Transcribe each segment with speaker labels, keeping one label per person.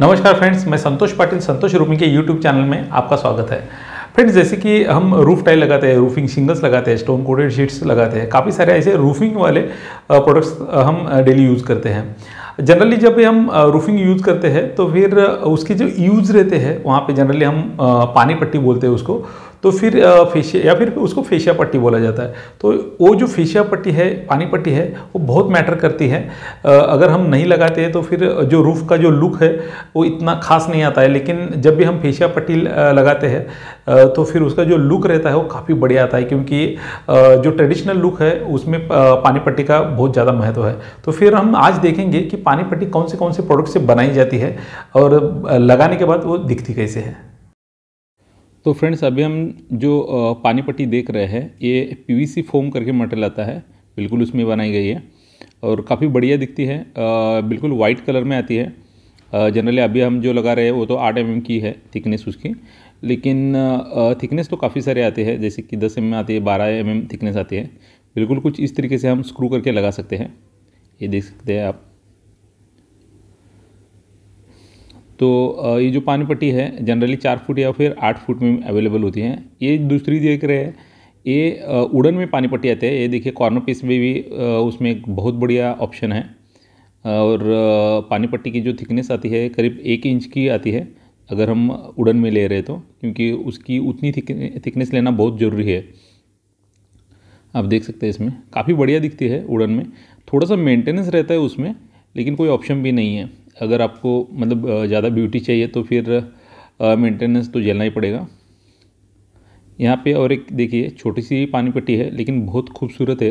Speaker 1: नमस्कार फ्रेंड्स मैं संतोष पाटिल संतोष रूमिंग के यूट्यूब चैनल में आपका स्वागत है फ्रेंड्स जैसे कि हम रूफ टाइल लगाते हैं रूफिंग सिंगल्स लगाते हैं स्टोन कोटेड शीट्स लगाते हैं काफ़ी सारे ऐसे रूफिंग वाले प्रोडक्ट्स हम डेली यूज़ करते हैं जनरली जब हम रूफिंग यूज़ करते हैं तो फिर उसके जो यूज़ रहते हैं वहाँ पे जनरली हम पानी पट्टी बोलते हैं उसको तो फिर फेशिया या फिर उसको फेशिया पट्टी बोला जाता है तो वो जो फेशिया पट्टी है पानी पट्टी है वो बहुत मैटर करती है अगर हम नहीं लगाते हैं तो फिर जो रूफ़ का जो लुक है वो इतना खास नहीं आता है लेकिन जब भी हम फेशिया पट्टी लगाते हैं तो फिर उसका जो लुक रहता है वो काफ़ी बढ़िया आता है क्योंकि जो ट्रेडिशनल लुक है उसमें पानी पट्टी का बहुत ज़्यादा महत्व है तो फिर हम आज देखेंगे कि पानी पट्टी कौन से कौन से प्रोडक्ट से बनाई जाती है और लगाने के बाद वो दिखती कैसे है तो फ्रेंड्स अभी हम जो पानी पट्टी देख रहे हैं ये पीवीसी फोम करके मटेरियल आता है बिल्कुल उसमें बनाई गई है और काफ़ी बढ़िया दिखती है बिल्कुल वाइट कलर में आती है जनरली अभी हम जो लगा रहे हैं वो तो आठ एम की है थिकनेस उसकी लेकिन थिकनेस तो काफ़ी सारे आते हैं जैसे कि दस एम आती है बारह एम थिकनेस आती है बिल्कुल कुछ इस तरीके से हम स्क्रू करके लगा सकते हैं ये देख सकते हैं आप तो ये जो पानीपट्टी है जनरली चार फुट या फिर आठ फुट में अवेलेबल होती है ये दूसरी देख रहे हैं ये उड़न में पानीपट्टी आते हैं ये देखिए कॉर्नर पीस में भी उसमें एक बहुत बढ़िया ऑप्शन है और पानीपट्टी की जो थिकनेस आती है करीब एक इंच की आती है अगर हम उड़न में ले रहे तो क्योंकि उसकी उतनी थिकनेस लेना बहुत ज़रूरी है आप देख सकते हैं इसमें काफ़ी बढ़िया दिखती है उड़न में थोड़ा सा मेंटेनेंस रहता है उसमें लेकिन कोई ऑप्शन भी नहीं है अगर आपको मतलब ज़्यादा ब्यूटी चाहिए तो फिर मेंटेनेंस तो झेलना ही पड़ेगा यहाँ पे और एक देखिए छोटी सी पानी पट्टी है लेकिन बहुत खूबसूरत है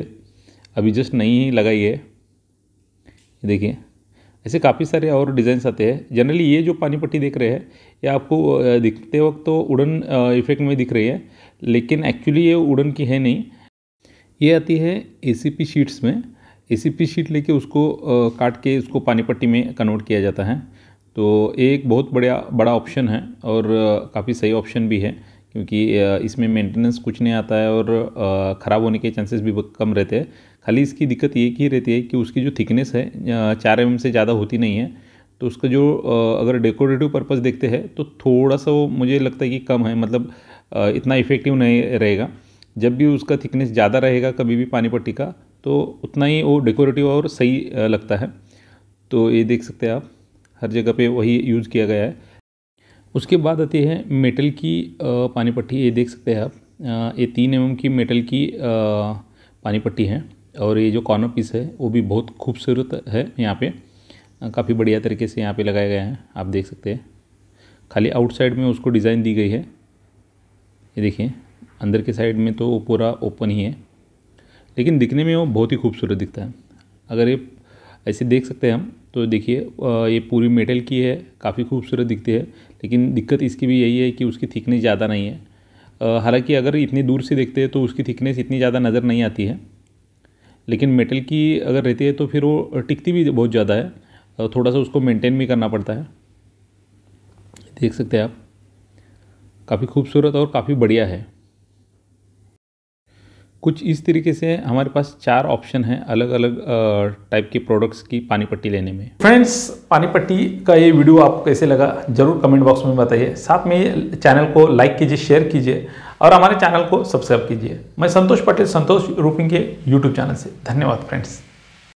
Speaker 1: अभी जस्ट नई लगाई है देखिए ऐसे काफ़ी सारे और डिज़ाइंस आते हैं जनरली ये जो पानी पट्टी देख रहे हैं ये आपको दिखते वक्त तो उड़न इफेक्ट में दिख रही है लेकिन एक्चुअली ये उड़न की है नहीं ये आती है ए शीट्स में ए शीट लेके उसको काट के उसको पानी पट्टी में कन्वर्ट किया जाता है तो एक बहुत बढ़िया बड़ा ऑप्शन है और काफ़ी सही ऑप्शन भी है क्योंकि इसमें मेंटेनेंस कुछ नहीं आता है और ख़राब होने के चांसेस भी कम रहते हैं खाली इसकी दिक्कत एक ही रहती है कि उसकी जो थिकनेस है चार एम mm से ज़्यादा होती नहीं है तो उसका जो अगर डेकोरेटिव पर्पज़ देखते हैं तो थोड़ा सा वो मुझे लगता है कि कम है मतलब इतना इफ़ेक्टिव नहीं रहेगा जब भी उसका थिकनेस ज़्यादा रहेगा कभी भी पानी पट्टी का तो उतना ही वो डेकोरेटिव और सही लगता है तो ये देख सकते हैं आप हर जगह पे वही यूज़ किया गया है उसके बाद आती है मेटल की पानी पट्टी ये देख सकते हैं आप ये तीन एम की मेटल की पानी पट्टी है और ये जो कॉर्नर पीस है वो भी बहुत खूबसूरत है यहाँ पे काफ़ी बढ़िया तरीके से यहाँ पे लगाया गया है आप देख सकते हैं खाली आउटसाइड में उसको डिज़ाइन दी गई है ये देखिए अंदर के साइड में तो पूरा ओपन ही है लेकिन दिखने में वो बहुत ही खूबसूरत दिखता है अगर ये ऐसे देख सकते हैं हम तो देखिए ये पूरी मेटल की है काफ़ी खूबसूरत दिखती है लेकिन दिक्कत इसकी भी यही है कि उसकी थिकनेस ज़्यादा नहीं है हालांकि अगर इतनी दूर से देखते हैं तो उसकी थिकनेस इतनी ज़्यादा नज़र नहीं आती है लेकिन मेटल की अगर रहती है तो फिर वो टिकती भी बहुत ज़्यादा है थोड़ा सा उसको मेंटेन भी करना पड़ता है देख सकते हैं आप काफ़ी खूबसूरत और काफ़ी बढ़िया है कुछ इस तरीके से हमारे पास चार ऑप्शन हैं अलग अलग टाइप के प्रोडक्ट्स की पानी पट्टी लेने में फ्रेंड्स पानी पट्टी का ये वीडियो आपको कैसे लगा जरूर कमेंट बॉक्स में बताइए साथ में चैनल को लाइक कीजिए शेयर कीजिए और हमारे चैनल को सब्सक्राइब कीजिए मैं संतोष पटेल संतोष रूपिंग के यूट्यूब चैनल से धन्यवाद फ्रेंड्स